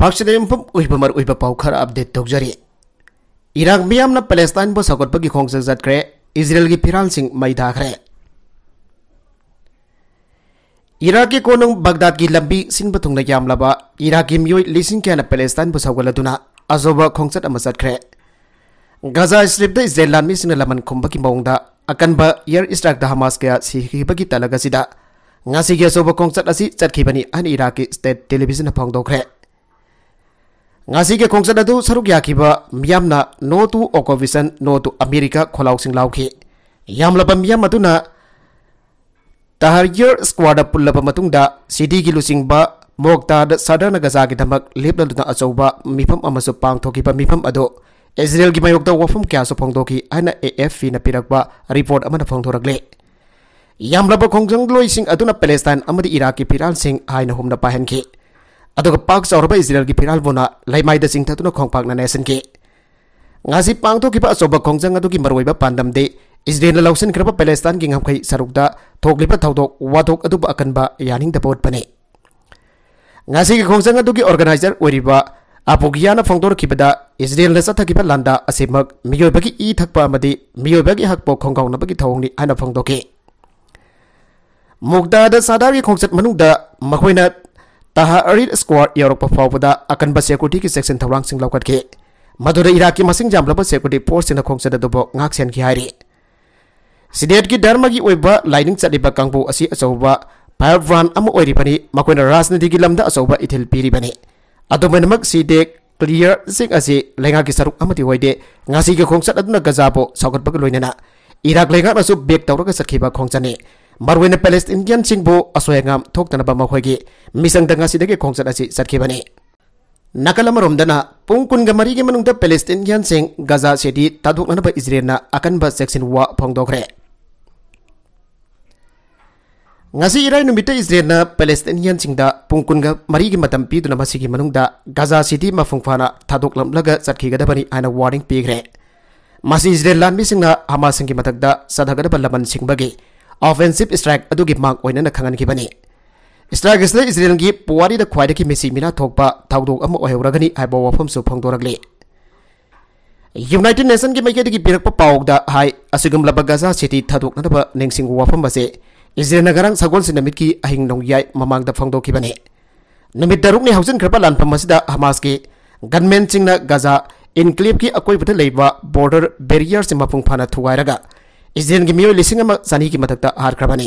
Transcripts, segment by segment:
फक्सीदर उब पाखर अपडेट तौजरी इराक मैम पलेस्टाइन सगोप की खोज जत्े इजरेल की फिर मईदाख्रे इराक की कौन बगदाद की लम्बी सिंब थूंग इराक की मई लिंग क्या पलेस्टाइन सौगल्दना अजोब खोज चतरे गजा स्ट्रीप इजरेल लाई लम खुब की मौद अकनब इयर स्ट्राइक हमास क्या तलगसीद अजोब खोज चतनी इराक की स्टेट टेलीजन फादोरें ngasi ke khongsa da du saruk ya khiba miyam na no tu okovision no tu america kholau sing lauki khi yam la pam yam atuna tahrir squad up la pam matung da city gi lu sing ba mok da sadana gaza gi dhamak lep la duna achoba mifam amasu pang thoki pa mipam ado israel gi mayok da wafam kya so phong thoki ana afp na pirakba report amana phong thorakle yam la ba khongjang loi sing aduna palestine amadi iraq ki piral sing aina homna pahen khi अग पाक चौरब Israel की फिरालबोना लेमाई सिंथन खोपा nation की पाद्ब अचोब खोजाब पादमदे Israel लौसनग्रब पेलेस्तान की हमखई सरुक थोद अकन यानीदने खोजा की ओरगनाइजर हो अपुगिया फोंद इजरायल चतग्ब लादा मयोब की इ थकब की हक खोगा की थौने फोंदे मुगदाद सादार की खोचत taha arid squad europa fawuda akan ba security ki section thawrang sing lawkat ke madura iraki masing jamla ba security force na khongsa da dobo ngak sen ki hari sidet ki dharma gi oiba lining chadi ba kangbu asi asoba pavran amu oiri pani makoina rasniti gi lamda asoba ithil piri bani adoba namak sidek clear sing asi lenga ki saruk amati hoide ngasi ki khongsa da na gaza bo sagat ba loina na irak lenga masuk bek tawra ka sakhi marwene palestine gyan singbo asoyangam thokdana ba mahoge misang danga sidage khongsa dasi satke bani nakalamarom dana pungkun ga marige manung da palestine gyan sing gaza city na ba israel na ba section wa phongdokre ngasi irai nu mita israel na palestine gyan sing da pungkun ga marige matam pi duna masigi manung da gaza city ma phungfana lam laga satke ga da bani aina warning pi gre masih Israel lan misingna Hamas singgi matagda sadhagada sing bagi. Offensive strike ꯑꯗꯨꯒꯤ ꯃꯥꯛ ꯑꯣꯏꯅꯅ ꯈꯪꯍꯟꯈꯤꯕꯅꯤ strike ꯑꯁꯤꯗ ꯏꯖꯔꯦꯜꯒꯤ ꯄꯨꯋꯥꯔꯤꯗ ꯈ꯭ꯋꯥꯏꯗꯒꯤ ꯃꯤꯁꯤ ꯃꯤꯅꯥ ꯊꯣꯛꯄ ꯊꯧꯗꯣꯛ ꯑꯃ ꯑꯣꯏꯍꯧꯔꯒꯅꯤ ꯍꯥꯏꯕ ꯋꯥꯐꯝꯁꯨ ꯐꯣꯡꯗꯣꯔꯛꯂꯤ यूनाइटेड नेशन की मैके पीरप पाद है अगमलब गजा सिटी थदोनब निंग वाफम से इजराइल गरंग सगोल से नमित की अहिंग नौयाय ममांग फौदने नमित लान हौजनख्रब द हमास की गनमेन गजा इनक्लेव की लेबा बॉर्डर बैरियर से मपुंग फाना रगा इसदेन की मोय लिंग चाही की मधक्त हारने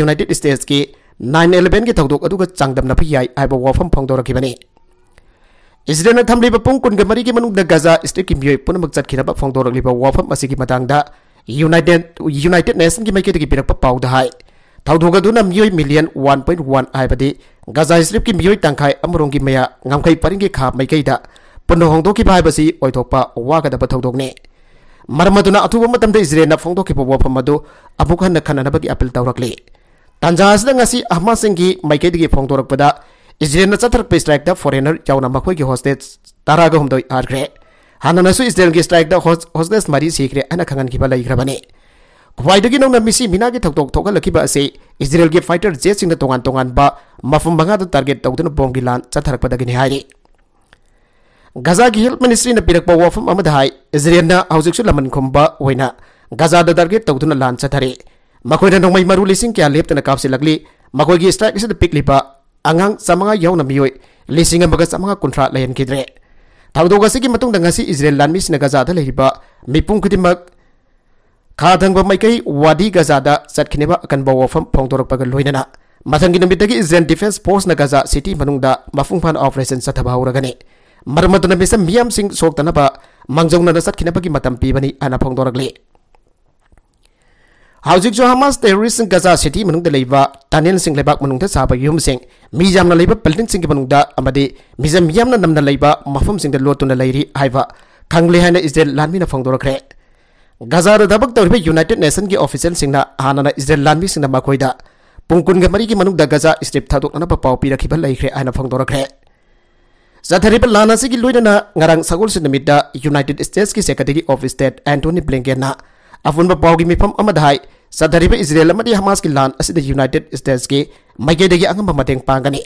यूनाइटेड स्टेट्स की नाइन इलेवन की तौद अग चादम्ब वफम फोदने इसदेन थम्ब पुग की गजा स्टेट की मोय पुनम चतब फोदर वफम की यूनाइटेड यूनाइटेड नेशन की मैके पाई तौदगना मोय मिलियन वन पॉइंट वन आबाद गजा स्ट्रीप की मोय तंखाई मया पर खा मैकई पुनः होंदों वागद वागदने मरमदुना अथुब मतमद इजरेलना फोंदोखिब वफम अदु अमुक हन्ना खननबगी अपील तौरकले तंजासदा ngasi ahma singgi maikeidgi phongdorakpada israelna chatharakpa strike da foreigner yauna makhoi gi hostage taraga humdoi argre hanana su israel gi strike da hostage mari sikre ana khangan gi balai grabane khwaidagi nongna misi mina gi thoktok thokalakiba ase israel gi fighter jets singna tongan tongan ba mafum banga da target tawdun bom gi lan chatharakpada gi ni haire ꯒꯖꯥꯒꯤ health ꯃꯤꯅꯤꯁꯇ꯭ꯔꯤꯅ ꯄꯤꯔꯛꯄ ꯋꯥꯐꯝ ꯑꯃꯗ ꯍꯥꯏ ꯏꯖꯔꯦꯜꯅ ꯍꯧꯖꯤꯛꯁꯨ ꯂꯃꯟ ꯈꯨꯝꯕ ꯑꯣꯏꯅ ꯒꯖꯥꯗ target ꯇꯧꯗꯨꯅ ꯂꯥꯟ ꯆꯠꯊꯔꯦ ꯃꯈꯣꯏꯅ ꯅꯣꯡꯃꯩ ꯃꯔꯨ ꯂꯤꯁꯤꯡ ꯀꯌꯥ ꯂꯦꯞꯇꯅ ꯀꯥꯞꯁꯤꯜꯂꯛꯂꯤ ꯃꯈꯣꯏꯒꯤ ꯁ꯭ꯇ꯭ꯔꯥꯏꯛ ꯑꯁꯤꯗ ꯄꯤꯛꯂꯤꯕ ꯑꯉꯥꯡ ꯆꯥꯃꯉꯥ ꯌꯥꯎꯅ ꯃꯤꯑꯣꯏ ꯂꯤꯁꯤꯡ ꯑꯃꯒ ꯆꯥꯃꯉꯥ ꯀꯨꯟꯊ꯭ꯔꯥ ꯂꯩꯍꯟꯈꯤꯗ꯭ꯔꯦ ꯊꯧꯗꯣꯛ ꯑꯁꯤꯒꯤ ꯃꯇꯨꯡꯗ ꯉꯁꯤ ꯏꯖꯔꯦꯜ ꯂꯥꯟꯃꯤꯁꯤꯡꯅ ꯒꯖꯥꯗ ꯂꯩꯔꯤꯕ ꯃꯤꯄꯨꯝ ꯈꯨꯗꯤꯡꯃꯛ ꯈꯥ ꯊꯪꯕ ꯃꯥꯏꯀꯩ ꯋꯥꯗꯤ ꯒꯖꯥꯗ ꯆꯠꯈꯤꯅꯕ ꯑꯀꯟꯕ ꯋꯥꯐꯝ ꯐꯣꯡꯗꯣꯔꯛꯄꯒ ꯂꯣꯏꯅꯅ ꯃꯊꯪꯒꯤ ꯅꯨꯃꯤꯠꯇꯒꯤ ꯏꯖꯔꯦꯜ ꯗꯤꯐꯦꯟꯁ ꯐꯣꯔꯁꯅ ꯒꯖꯥ ꯁꯤꯇꯤ ꯃꯅꯨꯡꯗ ꯃꯄꯨꯡ ꯐꯥꯅ ꯑꯣꯄꯔꯦꯁꯟ ꯆꯠꯊꯕ ꯍꯧꯔꯒꯅꯤ मरमदन बेस मियाम सिंह सोक्तनब मंगजौनन सत्खिनबगी मतम पीबनी जो हमास टेररिस्ट गजा सिटी मनुंग दे लेबा टनेल सिंह लेबा मनुंग दे साबा युम सिंह मिजाम नमन मफम सिंह लोटू लेरी हाइवा खंगले हाइन इजराइल लानमी गजा द दबक यूनाइटेड नेशन की ऑफिसल सिंह ना लाभी न मरी की गजा स्ट्रिप थादोक पा पाउ पी रखिबा ꯆꯠꯊꯔꯤꯕ ꯂꯥꯟ ꯑꯁꯤꯒꯤ ꯂꯣꯏꯅꯅ ꯉꯔꯥꯡ ꯁꯒꯣꯜꯁꯦꯟ ꯅꯨꯃꯤꯠꯇ ꯌꯨꯅꯥꯏꯇꯦꯠ ꯁ꯭ꯇꯦꯠꯁꯀꯤ ꯁꯦꯀ꯭ꯔꯦꯇꯔꯤ ꯑꯣꯐ ꯁ꯭ꯇꯦꯠ ꯑꯦꯟꯇꯣꯅꯤ ꯕ꯭ꯂꯤꯡꯀꯦꯟꯅ ꯑꯄꯨꯟꯕ ꯄꯥꯎꯒꯤ ꯃꯤꯐꯝ ꯑꯃꯗ ꯍꯥꯏ ꯆꯠꯊꯔꯤꯕ ꯏꯖꯔꯦꯜ ꯑꯃꯗꯤ ꯍꯃꯥꯁꯀꯤ ꯂꯥꯟ ꯑꯁꯤꯗ ꯌꯨꯅꯥꯏꯇꯦꯠ ꯁ꯭ꯇꯦꯠꯁꯀꯤ ꯃꯥꯏꯀꯩꯗꯒꯤ ꯑꯉꯝꯕ ꯃꯇꯦꯡ ꯄꯥꯡꯒꯅꯤ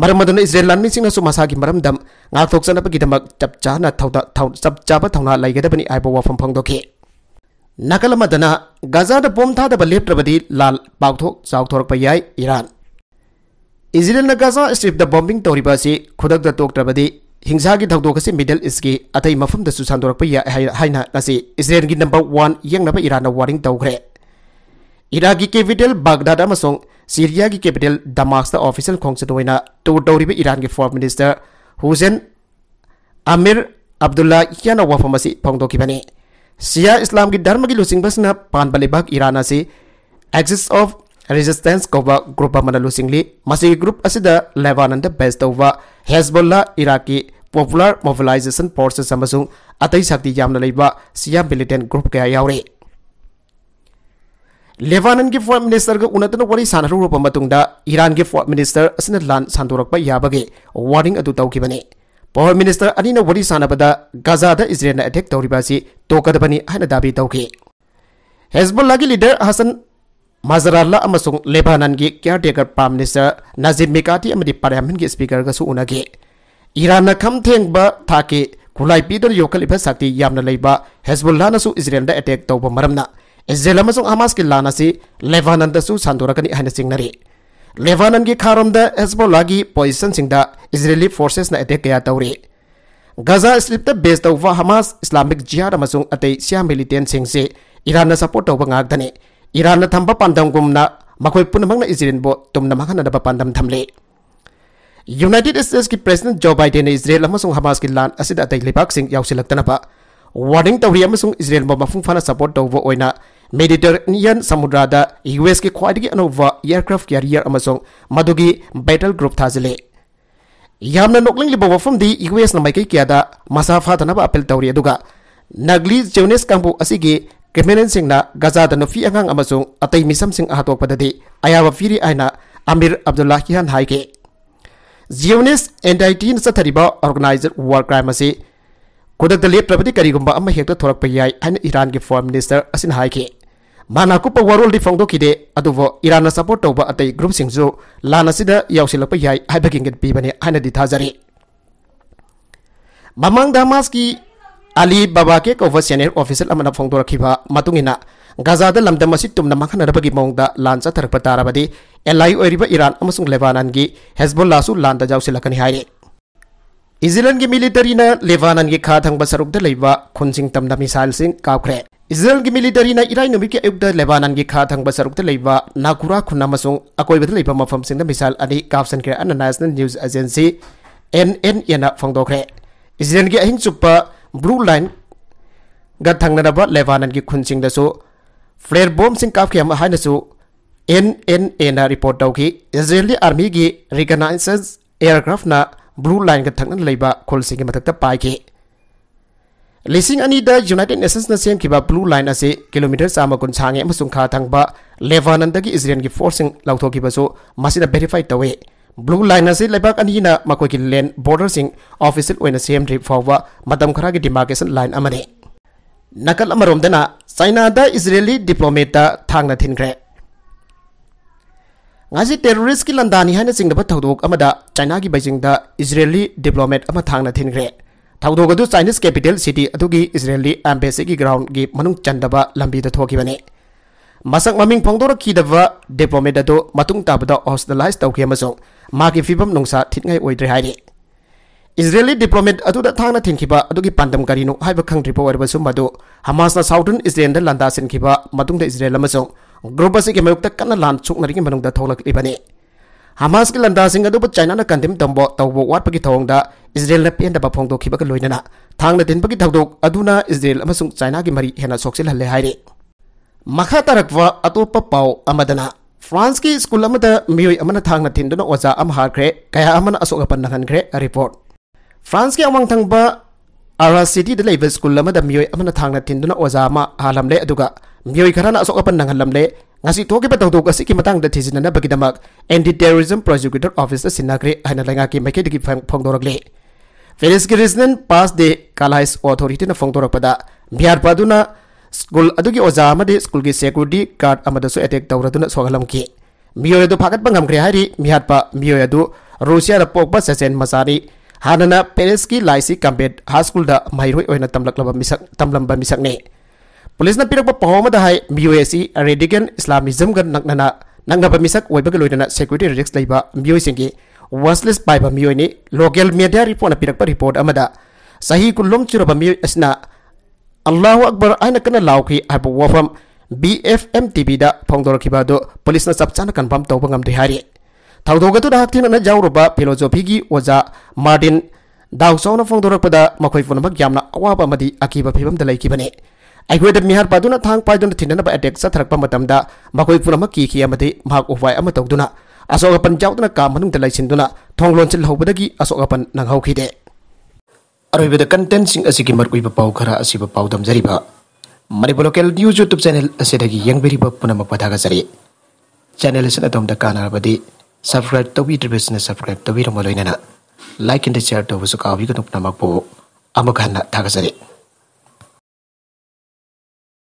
ꯃꯔꯝ ꯑꯗꯨꯅ ꯏꯖꯔꯦꯜ ꯂꯥꯟꯃꯤꯁꯤꯡꯅꯁꯨ ꯃꯁꯥꯒꯤ ꯃꯔꯝꯗꯝ ꯉꯥꯛꯊꯣꯛꯆꯅꯕꯒꯤꯗꯃꯛ ꯆꯞ ꯆꯥꯅ ꯆꯞ ꯆꯥꯕ ꯊꯧꯅꯥ ꯂꯩꯒꯗꯕꯅꯤ ꯍꯥꯏꯕ ꯋꯥꯐꯝ ꯐꯣꯡꯗꯣꯛꯈꯤ ꯅꯥꯀꯜ ꯑꯃꯗꯅ ꯒꯖꯥꯗ ꯕꯣꯝ ꯊꯥꯗꯕ ꯂꯦꯞꯇ꯭ꯔꯕꯗꯤ ꯂꯥꯜ ꯄꯥꯛꯊꯣꯛ ꯆꯥꯎꯊꯣꯔꯛꯄ ꯌꯥꯏ ꯏꯔꯥꯟ इजिलन गजा स्ट्रीप बॉम्बिंग तौरी खुद तौटे हिंसा की धौद से मिडल इस की अथई मफम सानदर है इजरल की नंबर वन यंगब इरान वारिंग तौरे इरा की केपिटल बगदाद सीरिया की केपिटल दमास्त ऑफिशल खोसद टूर तौरी इरान की foreign minister Hussain Amir Abdullah वफम से की धर्म की लुचिबसना पानब लेभाग इरान से एक्सिस ऑफ रेजिस्टेंस कौब ग्रुप मसी ग्रुप असद लेवान बेस तब Hezbollah Iraqi popular mobilisation forces अत सकती सिया मिलीटें ग्रुप कौरे लेवान की फॉर मिनीस्टर उन्नत वही सानूप इरान की फॉर मिनीस्टर असन लान सानगे वारिंग तौकीबने पॉर मिनीस्टर अनी वही सानबद गजाद इज्रेल अटेक तौरबी तौकदी दावी तौके हेजबोल्ला लीडर हसन ꯃꯖꯔꯥꯂꯥ ꯑꯃꯁꯨꯡ ꯂꯦꯕꯥꯅꯟꯒꯤ ꯀꯤꯌꯔꯇꯦꯀꯔ ꯄ꯭ꯔꯥꯏꯝ ꯃꯤꯅꯤꯁꯇꯔ ꯅꯥꯖꯤꯕ ꯃꯤꯀꯥꯇꯤ ꯑꯃꯗꯤ ꯄꯥꯔꯂꯤꯌꯥꯃꯦꯟꯒꯤ ꯁ꯭ꯄꯤꯀꯔꯒꯁꯨ ꯎꯅꯈꯤ ꯏꯔꯥꯟꯅ ꯈꯝꯊꯦꯡꯕ ꯊꯥꯛꯀꯤ ꯈꯨꯠꯂꯥꯏ ꯄꯤꯗꯨꯅ ꯌꯣꯛꯈꯠꯂꯤꯕ ꯁꯛꯇꯤ ꯌꯥꯝꯅ ꯂꯩꯕ ꯍꯦꯖꯕꯨꯜꯂꯥꯅꯁꯨ ꯏꯖꯔꯦꯜꯗ ꯑꯦꯇꯦꯛ ꯇꯧꯕ ꯃꯔꯝꯅ ꯏꯖꯔꯦꯜ ꯑꯃꯁꯨꯡ ꯍꯃꯥꯁꯀꯤ ꯂꯥꯟ ꯑꯁꯤ ꯂꯦꯕꯥꯅꯟꯗꯁꯨ ꯁꯟꯗꯣꯔꯛꯀꯅꯤ ꯍꯥꯏꯅ ꯆꯤꯡꯅꯔꯤ ꯂꯦꯕꯥꯅꯟꯒꯤ ꯈꯥꯔꯣꯝꯗ ꯍꯦꯖꯕꯨꯜꯂꯥꯒꯤ ꯄꯣꯖꯤꯁꯟꯁꯤꯡꯗ ꯏꯖꯔꯦꯂꯤ ꯐꯣꯔꯁꯦꯁꯅ ꯑꯦꯇꯦꯛ ꯀꯌꯥ ꯇꯧꯔꯤ ꯒꯖꯥ ꯏꯁꯂꯤꯞꯇ ꯕꯦꯁ ꯇꯧꯕ ꯍꯃꯥꯁ ꯏꯁꯂꯥꯃꯤꯛ ꯖꯤꯍꯥꯗ ꯑꯃꯁꯨꯡ ꯑꯇꯩ ꯁꯤꯌꯥ ꯃꯤꯂꯤꯇꯦꯟꯁꯤꯡꯁꯤ ꯏꯔꯥꯟꯅ ꯁꯄꯣꯔꯠ ꯇꯧꯕ ꯉꯥꯛꯇꯅꯤ ꯏꯔꯥꯟꯅ ꯊꯝꯕ ꯄꯥꯟꯗꯝꯒꯨꯝꯅ ꯃꯈꯣꯏ ꯄꯨꯝꯅꯃꯛꯅ ꯏꯖꯔꯦꯜꯕꯨ ꯇꯨꯝꯅ ꯃꯥꯡꯍꯟꯅꯕ ꯄꯥꯟꯗꯝ ꯊꯝꯂꯤ ꯌꯨꯅꯥꯏꯇꯦꯠ ꯁ꯭ꯇꯦꯠꯁꯀꯤ ꯄ꯭ꯔꯁꯤꯗꯦꯟ ꯖꯣ ꯕꯥꯏꯗꯦꯟꯅ ꯏꯖꯔꯦꯜ ꯑꯃꯁꯨꯡ ꯍꯃꯥꯁꯀꯤ ꯂꯥꯟ ꯑꯁꯤꯗ ꯑꯇꯩ ꯂꯩꯕꯥꯛꯁꯤꯡ ꯌꯥꯎꯁꯤꯜꯂꯛꯇꯅꯕ ꯋꯥꯔꯅꯤꯡ ꯇꯧꯔꯤ ꯑꯃꯁꯨꯡ ꯏꯖꯔꯦꯜꯕꯨ ꯃꯄꯨꯡ ꯐꯥꯅ ꯁꯄꯣꯔꯠ ꯇꯧꯕ ꯑꯣꯏꯅ ꯃꯦꯗꯤꯇꯔꯦꯅꯤꯌꯟ ꯁꯃꯨꯗ꯭ꯔꯗ ꯌꯨ ꯑꯦꯁꯀꯤ ꯈ꯭ꯋꯥꯏꯗꯒꯤ ꯑꯅꯧꯕ ꯏꯌꯔꯀ꯭ꯔꯥꯐ ꯀꯦꯔꯤꯌꯔ ꯑꯃꯁꯨꯡ ꯃꯗꯨꯒꯤ ꯕꯦꯇꯜ ꯒ꯭ꯔꯨꯞ ꯊꯥꯖꯤꯜꯂꯤ ꯌꯥꯝꯅ ꯅꯣꯛꯅꯤꯡꯂꯤꯕ ꯋꯥꯐꯝꯗꯤ ꯌꯨ ꯑꯦꯁꯅ ꯃꯥꯏꯀꯩ ꯀꯌꯥꯗ ꯃꯁꯥ ꯐꯥꯗꯅꯕ ꯑꯄꯤꯜ ꯇꯧꯔꯤ ꯑꯗꯨꯒ ꯅꯒꯂꯤ ꯖꯦꯅꯦꯁ ꯀꯥꯡꯕꯨ ꯑꯁꯤꯒꯤ ꯀ꯭ꯔꯤꯃꯤꯅꯦꯜꯁꯤꯡꯅ ꯒꯖꯥꯗ ꯅꯨꯄꯤ ꯑꯉꯥꯡ ꯑꯃꯁꯨꯡ ꯑꯇꯩ ꯃꯤꯁꯝꯁꯤꯡ ꯍꯥꯠꯇꯣꯛꯄꯗꯗꯤ ꯑꯌꯥꯕ ꯄꯤꯔꯤ ꯍꯥꯏꯅ ꯑꯃꯤꯔ ꯑꯕꯗꯨꯜꯂꯥꯍꯤꯌꯥꯟ ꯍꯥꯏꯈꯤ ꯖꯤꯌꯣꯅꯤꯁ ꯑꯦꯟꯇꯥꯏꯇꯤꯅ ꯆꯠꯊꯔꯤꯕ ꯑꯣꯔꯒꯅꯥꯏꯖꯔ ꯋꯥꯔ ꯀ꯭ꯔꯥꯏꯝ ꯑꯁꯤ ꯈꯨꯗꯛꯇ ꯂꯦꯞꯇ꯭ꯔꯕꯗꯤ ꯀꯔꯤꯒꯨꯝꯕ ꯑꯃ ꯍꯦꯛꯇ ꯊꯣꯔꯛꯄ ꯌꯥꯏ ꯍꯥꯏꯅ ꯏꯔꯥꯟꯒꯤ ꯐꯣꯔꯝ ꯃꯤꯅꯤꯁꯇꯔ ꯑꯁꯤꯅ ꯍꯥꯏꯈꯤ ꯃꯥꯅ ꯑꯀꯨꯞꯄ ꯋꯥꯔꯣꯜꯗꯤ ꯐꯣꯡꯗꯣꯛꯈꯤꯗꯦ ꯑꯗꯨꯕꯨ ꯏꯔꯥꯟꯅ ꯁꯄꯣꯔꯠ ꯇꯧꯕ ꯑꯇꯩ ꯒ꯭ꯔꯨꯞꯁꯤꯡꯁꯨ ꯂꯥꯟ ꯑꯁꯤꯗ ꯌꯥꯎꯁꯤꯜꯂꯛꯄ ꯌꯥꯏ ꯍꯥꯏꯕꯒꯤ ꯏꯪꯒꯤꯠ ꯄꯤꯕꯅꯤ ꯍꯥꯏꯅꯗꯤ ꯊꯥꯖꯔꯤ ꯃꯃꯥꯡꯗ ꯍꯃꯥꯁꯀꯤ अली बाबा के कौव सेनेट ऑफिसल फोंदोरखीना गजा लम तुम्हें मांगना मौद ला चरप ताबी एल आईब इरान लेबानन की हेजबोल्ला ला जाऊसी इजिलन की मिलीटरी लेबानन की खा थंग सरुद्ध खुन तम मिसाइल काउ्रे इजिलन की मिलीटरी इराई नुमी की अयुक्त लेबानन की खा थ सरुद्ध नाकुरा खुन अकोब मिसाइल अवसनग्रे national news agency N N N फोंदोरे इजिलन की अहिंग चुप्प ब्रू लाइन ग थंगनब लेवानन की खुनसिंग फ्लेर बोम बॉम्ब सिंग काफ के एन एन ए ना रिपोर्ट दौकी इजरायली आर्मी की रिकनाइजेंस एयरक्राफ्ट ना ब्लू लाइन का थंगन लेबा खोल सिंग मथक पाइके लिंग अनी यूनाइटेड नेशंस ने सेम किबा ब्लू लाइन असे किलोमीटर चाम कुल सांगे खा थंगबा लेवानंद दगी इजरायल की फोर्स सिंग की किबसु मसिदा वेरीफाई तवे ब्लू लाइन असे लेबाक अनिना मकोकी लेन बॉर्डरसिंग ऑफिशियल ओइन सेमद्रि फावा मदम खरा की डिमार्केशन लाइन अमने नकल अमरोमदना चाइना दा इजरायली डिप्लोमेटा थांगना थिनग्रे ngaji terrorist ki landani hana singdaba thaudok amada china gi beijing da israeli diplomat ama thangna thingre thaudok adu chinese capital city adugi israeli embassy gi ground gi manung chandaba lambi da thoki bane masak maming phangdor ki dawa diplomat adu matung tabda hospitalized tawki amasong माकी फिबम नोंसा थितगाई ओइद्रे हाइरि Israeli diplomat aduda thangna thinkiba adugi pandam karino haiba khangri po warbasu madu Hamas na southern Israel da landa sin kiba madungda Israel amasong global ki mayukta kana lan chuknari ki manungda tholak libani Hamas ki landa sing adu China na kandim dambo tawbo watpa ki thongda Israel na pen da ba phongdo kiba ka loinana thangna din bagi thawdok aduna Israel amasung China ki mari hena soksil halle haire makha tarakwa atopa pau amadana फ्रांसकी school मियो थांग थिंदुना ओजा अम हाख्रे कया अमन असोक अपन नहनख्रे रिपोर्ट फ्रांस के अवांग थंग ꯑꯥꯔꯥ ꯁꯤꯇꯤꯗ ꯂꯩꯕ ꯁ꯭ꯀꯨꯜ ꯑꯃꯗ ꯃꯤꯑꯣꯏ ꯑꯃꯅ ꯊꯥꯡꯅ ꯊꯤꯟꯗꯨꯅ ꯑꯣꯖꯥ ꯑꯃ ꯍꯥꯜꯂꯝꯂꯦ ꯑꯗꯨꯒ ꯃꯤꯑꯣꯏ ꯈꯔꯅ ꯑꯁꯣꯛ ꯑꯄꯟ ꯅꯪꯍꯜꯂꯝꯂꯦ ꯉꯁꯤ ꯊꯣꯛꯈꯤꯕ ꯊꯧꯗꯣꯛ ꯑꯁꯤꯒꯤ ꯃꯇꯥꯡꯗ ꯊꯤꯖꯤꯟꯅꯅꯕꯒꯤꯗꯃꯛ ꯑꯦꯟꯇꯤ ꯇꯦꯔꯣꯔꯤꯖꯝ ꯄ꯭ꯔꯣꯁꯤꯀ꯭ꯌꯨꯇꯔ ꯑꯣꯐꯤꯁꯇ ꯁꯤꯟꯅꯈ꯭ꯔꯦ ꯍꯥꯏꯅ ꯂꯩꯉꯥꯛꯀꯤ ꯃꯥꯏꯀꯩꯗꯒꯤ ꯐꯣꯡꯗꯣꯔꯛꯂꯦ ꯄꯦꯔꯤꯁꯀꯤ ꯔꯤꯖꯅꯦꯜ ꯄꯥꯁ ꯗꯦ ꯀꯥꯂꯥꯏꯁ ꯑꯣꯊꯣꯔꯤꯇꯤꯅ ꯐꯣꯡꯗꯣꯔꯛꯄꯗ ꯃꯤꯌꯥꯔꯄꯥꯗꯨꯅ स्कूल अदुगी ओजा स्कूल की सेक्यूरीटी गार्ड अमदसु अटैक तौरदुन सोगलमकी मियोय अदु फागत बंगमग्रे हारी मिहातपा मियोय अदु रूसिया द पोकपा सेसेन मसारी हानना की लाइसी कंबेट हाई स्कूल द तमलब ओयना मिसकने पुलिस पीरप पिरक पाव मद रेडिगन इस्लामीजम सी नकना नंगब मिसक ओयबग लोयना रिस्क लेब मियोय की वॉचलिस पाइब मोयनी लोकल मेडिया रिपोर्ट पीरप रिपोर्ट अमदा सही कुल्लम चुरब मियोय अल्लाह अकबर आइन कन लाखी है वफम बी एफ एम टीवी फोंदरखीबू पुलिस चप चा कन्फर्म तब गमदे है थौदोगन जाब फिलोजोफी की ओजा मार्टिन दाव चौन फोंदरपद मई पुनम अवाब अकीब फिवम लेखीबने अखोद मिहार पादन थांग पादन थीनब अटेक चथरप पुनम की उपाय अशोक अपन जादन का मनुद्ध लेसिन थों लोचिल अशोक अपन नंगे अरबद कंटेंट असिकी मरकुई पाव खरा असिब पाव दमजरीब Manipur local news YouTube channel असिदगी पुनम पुनमक चैनल असिन अदोमद सब्सक्राइब तौबिद्रिबसिन सब्सक्राइब तौबिरमो लोइनना लाइक एंड शेयर तब का पुनमक पो अमक हन्ना